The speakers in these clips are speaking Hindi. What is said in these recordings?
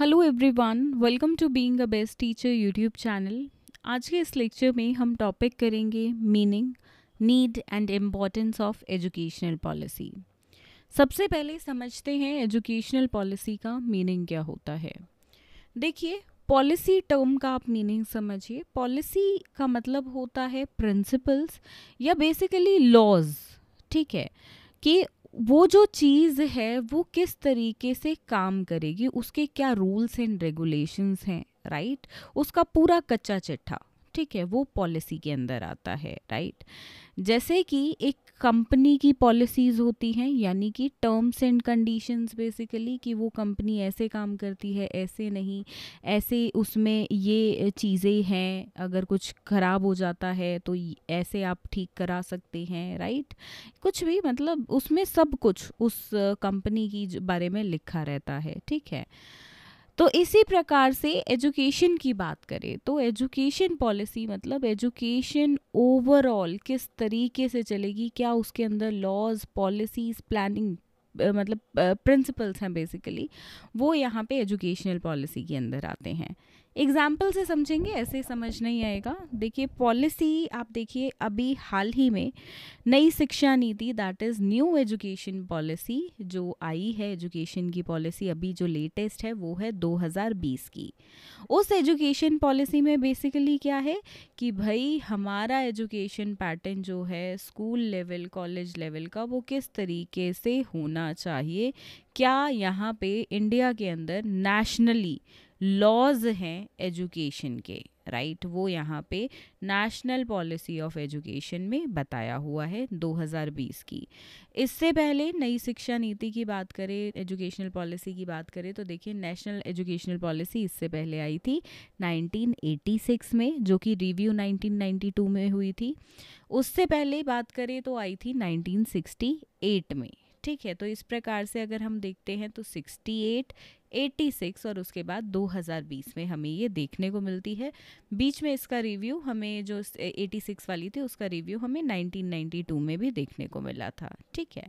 Hello everyone welcome to being a best teacher YouTube channel आज के इस लेक्चर में हम टॉपिक करेंगे meaning need and importance of educational policy सबसे पहले समझते हैं एजुकेशनल पॉलिसी का मीनिंग क्या होता है देखिए पॉलिसी टर्म का आप मीनिंग समझिए पॉलिसी का मतलब होता है प्रिंसिपल्स या बेसिकली लॉज ठीक है कि वो जो चीज़ है वो किस तरीके से काम करेगी उसके क्या रूल्स एंड रेगुलेशंस हैं राइट उसका पूरा कच्चा चिट्ठा ठीक है वो पॉलिसी के अंदर आता है राइट जैसे कि एक कंपनी की पॉलिसीज़ होती हैं यानी कि टर्म्स एंड कंडीशंस बेसिकली कि वो कंपनी ऐसे काम करती है ऐसे नहीं ऐसे उसमें ये चीज़ें हैं अगर कुछ ख़राब हो जाता है तो ऐसे आप ठीक करा सकते हैं राइट कुछ भी मतलब उसमें सब कुछ उस कंपनी की बारे में लिखा रहता है ठीक है तो इसी प्रकार से एजुकेशन की बात करें तो एजुकेशन पॉलिसी मतलब एजुकेशन ओवरऑल किस तरीके से चलेगी क्या उसके अंदर लॉज पॉलिसीज प्लानिंग मतलब प्रिंसिपल्स हैं बेसिकली वो यहाँ पे एजुकेशनल पॉलिसी के अंदर आते हैं एग्जाम्पल से समझेंगे ऐसे समझ नहीं आएगा देखिए पॉलिसी आप देखिए अभी हाल ही में नई शिक्षा नीति that is new education policy जो आई है एजुकेशन की पॉलिसी अभी जो लेटेस्ट है वो है 2020 की उस एजुकेशन पॉलिसी में बेसिकली क्या है कि भाई हमारा एजुकेशन पैटर्न जो है स्कूल लेवल कॉलेज लेवल का वो किस तरीके से होना चाहिए क्या यहाँ पे इंडिया के अंदर नेशनली लॉज हैं एजुकेशन के राइट right? वो यहाँ पे नेशनल पॉलिसी ऑफ एजुकेशन में बताया हुआ है 2020 की इससे पहले नई शिक्षा नीति की बात करें एजुकेशनल पॉलिसी की बात करें तो देखिए नेशनल एजुकेशनल पॉलिसी इससे पहले आई थी 1986 में जो कि रिव्यू 1992 में हुई थी उससे पहले बात करें तो आई थी 1968 में ठीक है तो इस प्रकार से अगर हम देखते हैं तो 68 86 और उसके बाद 2020 में हमें ये देखने को मिलती है बीच में इसका रिव्यू हमें जो 86 वाली थी उसका रिव्यू हमें 1992 में भी देखने को मिला था ठीक है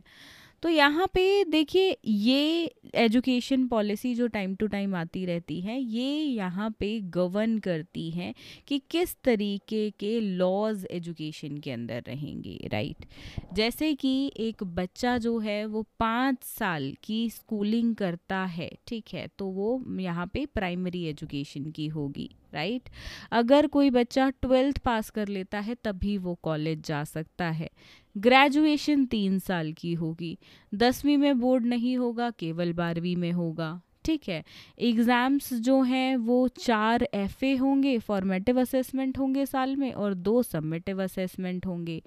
तो यहाँ पे देखिए ये एजुकेशन पॉलिसी जो टाइम टू टाइम आती रहती है ये यहाँ पे गवर्न करती है कि किस तरीके के लॉज एजुकेशन के अंदर रहेंगे राइट जैसे कि एक बच्चा जो है वो पाँच साल की स्कूलिंग करता है ठीक है तो वो यहाँ पे प्राइमरी एजुकेशन की होगी राइट अगर कोई बच्चा ट्वेल्थ पास कर लेता है तभी वो कॉलेज जा सकता है ग्रेजुएशन तीन साल की होगी दसवीं में बोर्ड नहीं होगा केवल बारहवीं में होगा ठीक है एग्ज़ाम्स जो हैं वो चार एफ होंगे फॉर्मेटिव असेसमेंट होंगे साल में और दो सबमिटिव असेसमेंट होंगे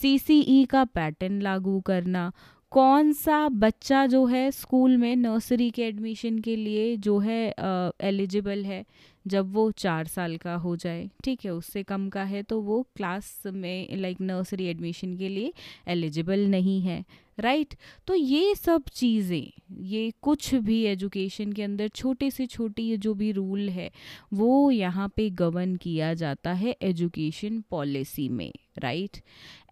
सी का पैटर्न लागू करना कौन सा बच्चा जो है स्कूल में नर्सरी के एडमिशन के लिए जो है एलिजिबल है जब वो चार साल का हो जाए ठीक है उससे कम का है तो वो क्लास में लाइक नर्सरी एडमिशन के लिए एलिजिबल नहीं है राइट तो ये सब चीज़ें ये कुछ भी एजुकेशन के अंदर छोटे से छोटे ये जो भी रूल है वो यहाँ पे गवर्न किया जाता है एजुकेशन पॉलिसी में राइट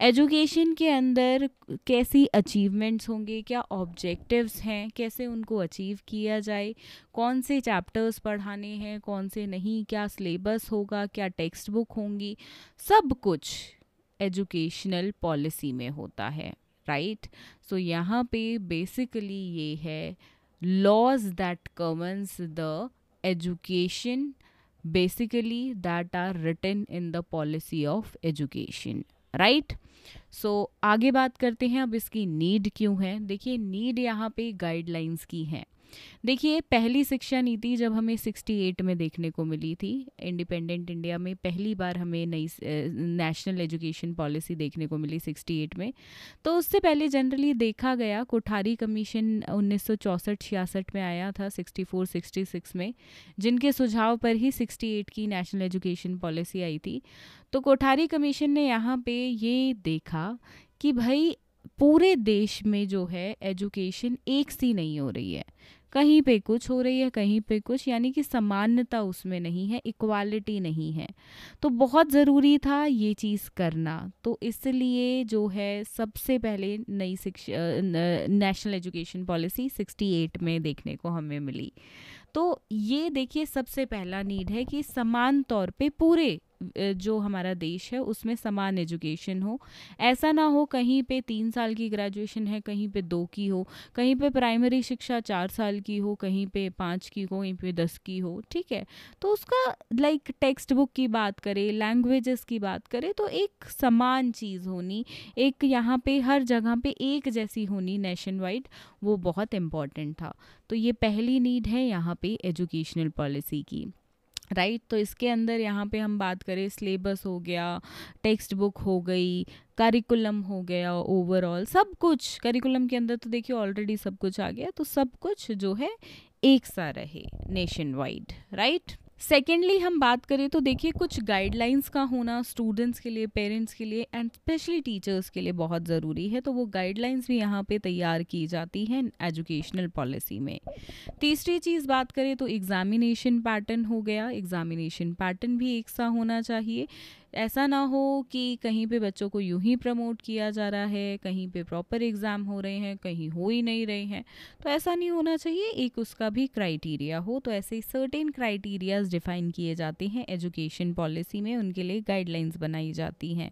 एजुकेशन के अंदर कैसी अचीवमेंट्स होंगे क्या ऑब्जेक्टिव्स हैं कैसे उनको अचीव किया जाए कौन से चैप्टर्स पढ़ाने हैं कौन से नहीं क्या सिलेबस होगा क्या टेक्स्ट बुक होंगी सब कुछ एजुकेशनल पॉलिसी में होता है राइट सो यहाँ पे बेसिकली ये है laws that covers the education basically that are written in the policy of education right so आगे बात करते हैं अब इसकी नीड क्यों है देखिए नीड यहाँ पे गाइडलाइंस की हैं देखिए पहली शिक्षा नीति जब हमें 68 में देखने को मिली थी इंडिपेंडेंट इंडिया में पहली बार हमें नई नेशनल एजुकेशन पॉलिसी देखने को मिली 68 में तो उससे पहले जनरली देखा गया कोठारी कमीशन उन्नीस सौ में आया था 64 66 में जिनके सुझाव पर ही 68 की नेशनल एजुकेशन पॉलिसी आई थी तो कोठारी कमीशन ने यहाँ पे ये देखा कि भाई पूरे देश में जो है एजुकेशन एक सी नहीं हो रही है कहीं पे कुछ हो रही है कहीं पे कुछ यानी कि समानता उसमें नहीं है इक्वालिटी नहीं है तो बहुत ज़रूरी था ये चीज़ करना तो इसलिए जो है सबसे पहले नई शिक्षा नेशनल एजुकेशन पॉलिसी 68 में देखने को हमें मिली तो ये देखिए सबसे पहला नीड है कि समान तौर पे पूरे जो हमारा देश है उसमें समान एजुकेशन हो ऐसा ना हो कहीं पे तीन साल की ग्रेजुएशन है कहीं पे दो की हो कहीं पे प्राइमरी शिक्षा चार साल की हो कहीं पे पाँच की हो कहीं पे दस की हो ठीक है तो उसका लाइक टेक्स्ट बुक की बात करें लैंग्वेजेस की बात करें तो एक समान चीज़ होनी एक यहाँ पे हर जगह पे एक जैसी होनी नेशन वाइड वो बहुत इम्पॉर्टेंट था तो ये पहली नीड है यहाँ पे एजुकेशनल पॉलिसी की राइट तो इसके अंदर यहाँ पे हम बात करें सिलेबस हो गया टेक्स्ट बुक हो गई करिकुलम हो गया ओवरऑल सब कुछ करिकुलम के अंदर तो देखिए ऑलरेडी सब कुछ आ गया तो सब कुछ जो है एक सा रहे नेशन वाइड राइट सेकेंडली हम बात करें तो देखिए कुछ गाइडलाइंस का होना स्टूडेंट्स के लिए पेरेंट्स के लिए एंड स्पेशली टीचर्स के लिए बहुत ज़रूरी है तो वो गाइडलाइंस भी यहाँ पे तैयार की जाती हैं एजुकेशनल पॉलिसी में तीसरी चीज़ बात करें तो एग्ज़ामिनेशन पैटर्न हो गया एग्ज़ामिनेशन पैटर्न भी एक सा होना चाहिए ऐसा ना हो कि कहीं पे बच्चों को यूं ही प्रमोट किया जा रहा है कहीं पे प्रॉपर एग्ज़ाम हो रहे हैं कहीं हो ही नहीं रहे हैं तो ऐसा नहीं होना चाहिए एक उसका भी क्राइटेरिया हो तो ऐसे सर्टेन क्राइटेरियाज डिफ़ाइन किए जाते हैं एजुकेशन पॉलिसी में उनके लिए गाइडलाइंस बनाई जाती हैं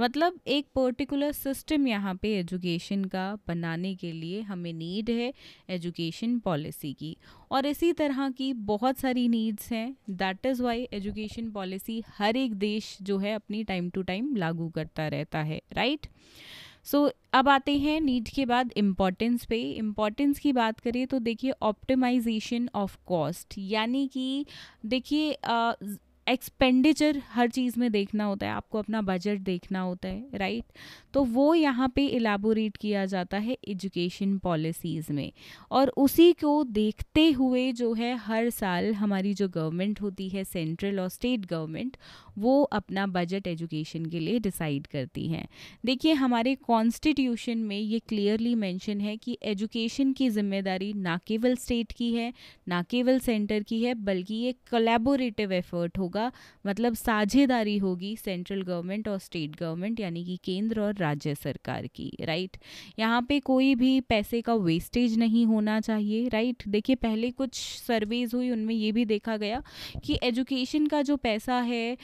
मतलब एक पर्टिकुलर सिस्टम यहाँ पर एजुकेशन का बनाने के लिए हमें नीड है एजुकेशन पॉलिसी की और इसी तरह की बहुत सारी नीड्स हैं that is why education policy हर एक देश जो है अपनी टाइम टू टाइम लागू करता रहता है राइट सो so, अब आते हैं नीड के बाद इम्पॉर्टेंस पे इम्पॉर्टेंस की बात करें तो देखिए ऑप्टिमाइजेशन ऑफ कॉस्ट यानी कि देखिए एक्सपेंडिचर हर चीज़ में देखना होता है आपको अपना बजट देखना होता है राइट तो वो यहाँ पे इलाबोरेट किया जाता है एजुकेशन पॉलिसीज़ में और उसी को देखते हुए जो है हर साल हमारी जो गवर्नमेंट होती है सेंट्रल और स्टेट गवर्नमेंट वो अपना बजट एजुकेशन के लिए डिसाइड करती हैं देखिए हमारे कॉन्स्टिट्यूशन में ये क्लियरली मैंशन है कि एजुकेशन की जिम्मेदारी ना केवल स्टेट की है ना केवल सेंटर की है बल्कि ये कोलेबोरेटिव एफर्ट होगा मतलब साझेदारी होगी सेंट्रल गवर्नमेंट और स्टेट गवर्नमेंट यानी कि केंद्र और राज्य सरकार की राइट यहाँ पे कोई भी पैसे का वेस्टेज नहीं होना चाहिए राइट देखिए पहले कुछ सर्वेज हुई उनमें ये भी देखा गया कि एजुकेशन का जो पैसा है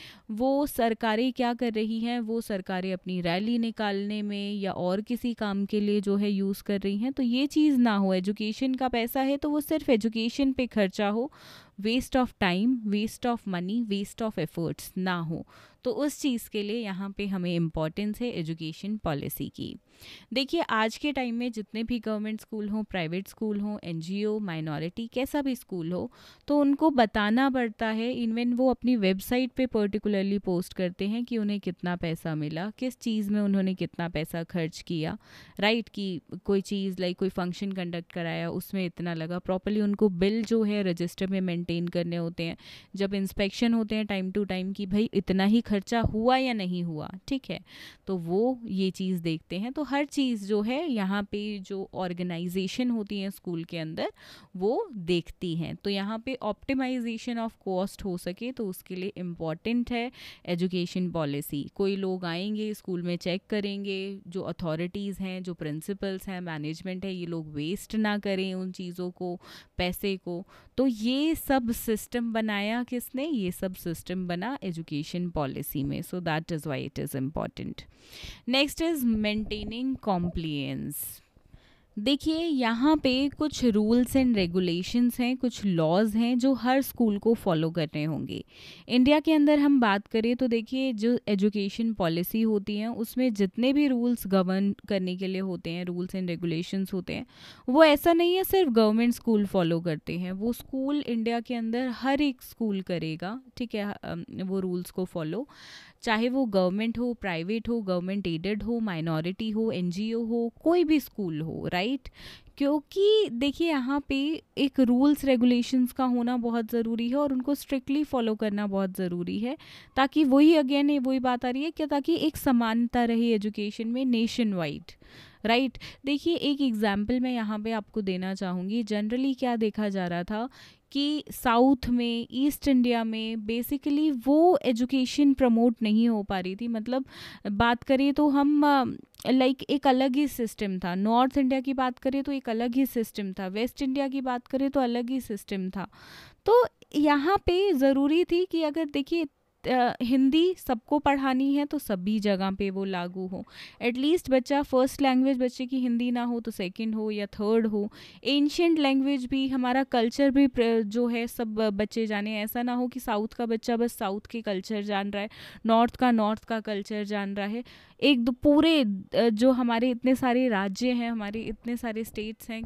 वो सरकारें क्या कर रही हैं वो सरकारें अपनी रैली निकालने में या और किसी काम के लिए जो है यूज़ कर रही हैं तो ये चीज़ ना हो एजुकेशन का पैसा है तो वो सिर्फ एजुकेशन पे खर्चा हो waste of time waste of money waste of efforts ना हो तो उस चीज़ के लिए यहाँ पे हमें इम्पॉर्टेंस है एजुकेशन पॉलिसी की देखिए आज के टाइम में जितने भी गवर्नमेंट स्कूल हों प्राइवेट स्कूल हों एनजीओ माइनॉरिटी कैसा भी स्कूल हो तो उनको बताना पड़ता है इनवेन वो अपनी वेबसाइट पे पर्टिकुलरली पोस्ट करते हैं कि उन्हें कितना पैसा मिला किस चीज़ में उन्होंने कितना पैसा खर्च किया राइट कि कोई चीज़ लाइक कोई फंक्शन कंडक्ट कराया उसमें इतना लगा प्रॉपरली उनको बिल जो है रजिस्टर में मेंटेन करने होते हैं जब इंस्पेक्शन होते हैं टाइम टू टाइम कि भाई इतना ही खर्चा हुआ या नहीं हुआ ठीक है तो वो ये चीज़ देखते हैं तो हर चीज़ जो है यहाँ पे जो ऑर्गेनाइजेशन होती है स्कूल के अंदर वो देखती हैं तो यहाँ पे ऑप्टिमाइजेशन ऑफ कॉस्ट हो सके तो उसके लिए इम्पॉर्टेंट है एजुकेशन पॉलिसी कोई लोग आएंगे स्कूल में चेक करेंगे जो अथॉरिटीज़ हैं जो प्रिंसिपल्स हैं मैनेजमेंट है ये लोग वेस्ट ना करें उन चीज़ों को पैसे को तो ये सब सब सिस्टम बनाया किसने ये सब सिस्टम बना एजुकेशन पॉलिसी में so that is why it is important next is maintaining compliance देखिए यहाँ पे कुछ रूल्स एंड रेगुलेशंस हैं कुछ लॉज हैं जो हर स्कूल को फॉलो करने होंगे इंडिया के अंदर हम बात करें तो देखिए जो एजुकेशन पॉलिसी होती है उसमें जितने भी रूल्स गवर्न करने के लिए होते हैं रूल्स एंड रेगुलेशंस होते हैं वो ऐसा नहीं है सिर्फ गवर्नमेंट स्कूल फॉलो करते हैं वो स्कूल इंडिया के अंदर हर एक स्कूल करेगा ठीक है वो रूल्स को फॉलो चाहे वो गवर्नमेंट हो प्राइवेट हो गवर्नमेंट एडेड हो माइनॉरिटी हो एन हो कोई भी स्कूल हो राइट क्योंकि देखिए यहाँ पे एक रूल्स रेगुलेशंस का होना बहुत ज़रूरी है और उनको स्ट्रिक्टली फॉलो करना बहुत ज़रूरी है ताकि वही अगेन वही बात आ रही है क्या ताकि एक समानता रहे एजुकेशन में नेशन वाइड राइट देखिए एक एग्ज़ाम्पल मैं यहाँ पे आपको देना चाहूँगी जनरली क्या देखा जा रहा था कि साउथ में ईस्ट इंडिया में बेसिकली वो एजुकेशन प्रमोट नहीं हो पा रही थी मतलब बात करें तो हम लाइक like, एक अलग ही सिस्टम था नॉर्थ इंडिया की बात करें तो एक अलग ही सिस्टम था वेस्ट इंडिया की बात करें तो अलग ही सिस्टम था तो यहाँ पे ज़रूरी थी कि अगर देखिए हिंदी सबको पढ़ानी है तो सभी जगह पे वो लागू हो एटलीस्ट बच्चा फर्स्ट लैंग्वेज बच्चे की हिंदी ना हो तो सेकंड हो या थर्ड हो एंशियंट लैंग्वेज भी हमारा कल्चर भी जो है सब बच्चे जाने ऐसा ना हो कि साउथ का बच्चा बस साउथ के कल्चर जान रहा है नॉर्थ का नॉर्थ का कल्चर जान रहा है एक पूरे जो हमारे इतने सारे राज्य हैं हमारे इतने सारे स्टेट्स हैं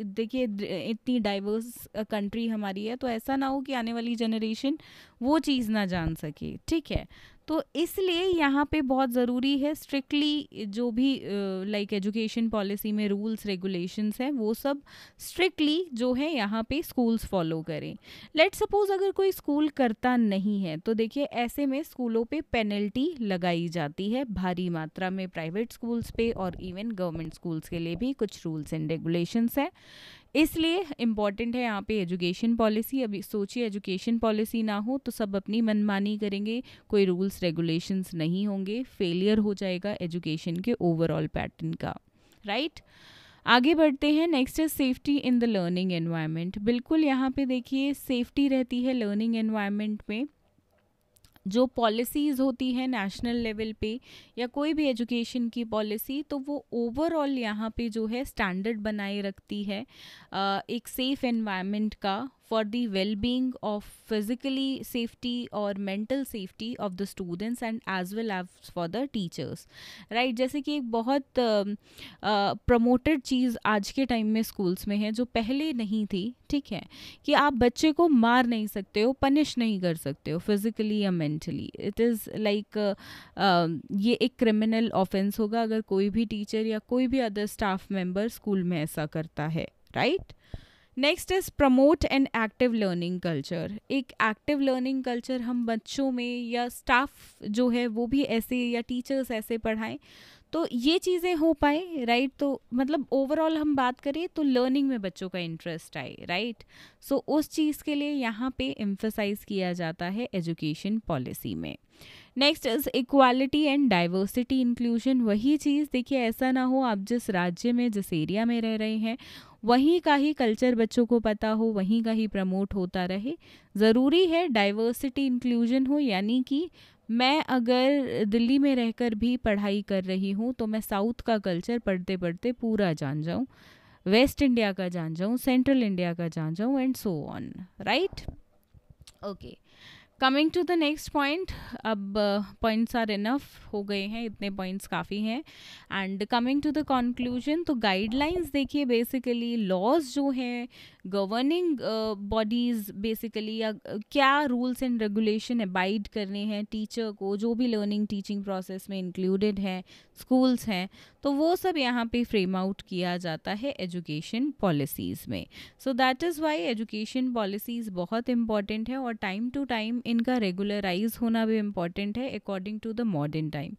देखिए इतनी डाइवर्स कंट्री हमारी है तो ऐसा ना हो कि आने वाली जनरेशन वो चीज़ ना जान सके ठीक है तो इसलिए यहाँ पे बहुत ज़रूरी है स्ट्रिक्टली जो भी लाइक एजुकेशन पॉलिसी में रूल्स रेगुलेशंस हैं वो सब स्ट्रिक्टली जो है यहाँ पे स्कूल्स फॉलो करें लेट सपोज अगर कोई स्कूल करता नहीं है तो देखिए ऐसे में स्कूलों पे पेनल्टी लगाई जाती है भारी मात्रा में प्राइवेट स्कूल्स पे और इवन गवर्नमेंट स्कूल्स के लिए भी कुछ रूल्स एंड रेगुलेशंस हैं इसलिए इम्पॉर्टेंट है यहाँ पे एजुकेशन पॉलिसी अभी सोचिए एजुकेशन पॉलिसी ना हो तो सब अपनी मनमानी करेंगे कोई रूल्स रेगुलेशंस नहीं होंगे फेलियर हो जाएगा एजुकेशन के ओवरऑल पैटर्न का राइट right? आगे बढ़ते हैं नेक्स्ट है safety in the learning environment बिल्कुल यहाँ पे देखिए सेफ्टी रहती है लर्निंग एनवायरनमेंट में जो पॉलिसीज़ होती हैं नेशनल लेवल पे या कोई भी एजुकेशन की पॉलिसी तो वो ओवरऑल यहाँ पे जो है स्टैंडर्ड बनाए रखती है एक सेफ़ एनवायरनमेंट का for the well-being of physically safety or mental safety of the students and as well as for the teachers right जैसे कि एक बहुत प्रमोटेड uh, चीज़ आज के टाइम में स्कूल्स में है जो पहले नहीं थी ठीक है कि आप बच्चे को मार नहीं सकते हो पनिश नहीं कर सकते हो फिजिकली या मेंटली इट इज़ लाइक ये एक क्रिमिनल ऑफेंस होगा अगर कोई भी टीचर या कोई भी अदर स्टाफ मेंबर स्कूल में ऐसा करता है right right? Next is promote an active learning culture एक एक्टिव लर्निंग कल्चर हम बच्चों में या स्टाफ जो है वो भी ऐसे या टीचर्स ऐसे पढ़ाएं तो ये चीज़ें हो पाए राइट तो मतलब ओवरऑल हम बात करें तो लर्निंग में बच्चों का इंटरेस्ट आए राइट सो so, उस चीज़ के लिए यहाँ पे एम्फोसाइज किया जाता है एजुकेशन पॉलिसी में next is equality and diversity inclusion वही चीज़ देखिए ऐसा ना हो आप जिस राज्य में जिस एरिया में रह रहे हैं वहीं का ही कल्चर बच्चों को पता हो वहीं का ही प्रमोट होता रहे ज़रूरी है डाइवर्सिटी इंक्लूजन हो यानी कि मैं अगर दिल्ली में रहकर भी पढ़ाई कर रही हूँ तो मैं साउथ का कल्चर पढ़ते पढ़ते पूरा जान जाऊँ वेस्ट इंडिया का जान जाऊँ सेंट्रल इंडिया का जान जाऊँ and so on right okay coming to the next point अब पॉइंट्स आर इनफ हो गए हैं इतने पॉइंट्स काफ़ी हैं and coming to the conclusion तो गाइडलाइंस देखिए बेसिकली लॉज जो हैं गवर्निंग बॉडीज़ बेसिकली या uh, क्या रूल्स एंड रेगुलेशन अबाइड करने हैं टीचर को जो भी लर्निंग टीचिंग प्रोसेस में इंक्लूडेड है स्कूल्स हैं तो वो सब यहाँ पे फ्रेम आउट किया जाता है एजुकेशन पॉलिसीज़ में so that is why education policies बहुत इंपॉर्टेंट है और टाइम टू टाइम इनका रेगुलराइज होना भी इम्पॉर्टेंट है according to the modern time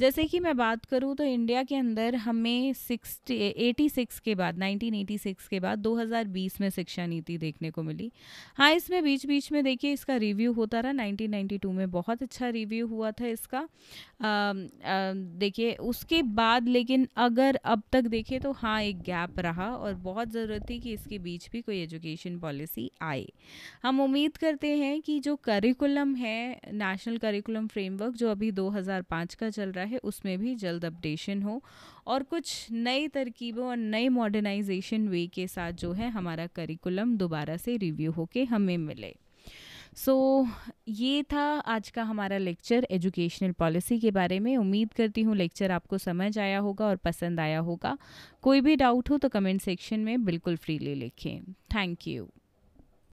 जैसे कि मैं बात करूँ तो इंडिया के अंदर हमें एटी सिक्स के बाद नाइनटीन एटी सिक्स के बाद 2020 में शिक्षा नीति देखने को मिली हाँ इसमें बीच बीच में देखिए इसका रिव्यू होता रहा टू में बहुत अच्छा रिव्यू हुआ था इसका देखिए उसके बाद लेकिन अगर अब तक देखें तो हाँ एक गैप रहा और बहुत ज़रूरत थी कि इसके बीच भी कोई एजुकेशन पॉलिसी आए हम उम्मीद करते हैं कि जो करिक करिकुलम है नेशनल करिकुलम फ्रेमवर्क जो अभी 2005 का चल रहा है उसमें भी जल्द अपडेशन हो और कुछ नई तरकीबों और नई मॉडर्नाइजेशन वे के साथ जो है हमारा करिकुलम दोबारा से रिव्यू होके हमें मिले सो so, ये था आज का हमारा लेक्चर एजुकेशनल पॉलिसी के बारे में उम्मीद करती हूँ लेक्चर आपको समझ आया होगा और पसंद आया होगा कोई भी डाउट हो तो कमेंट सेक्शन में बिल्कुल फ्रीली लिखें थैंक यू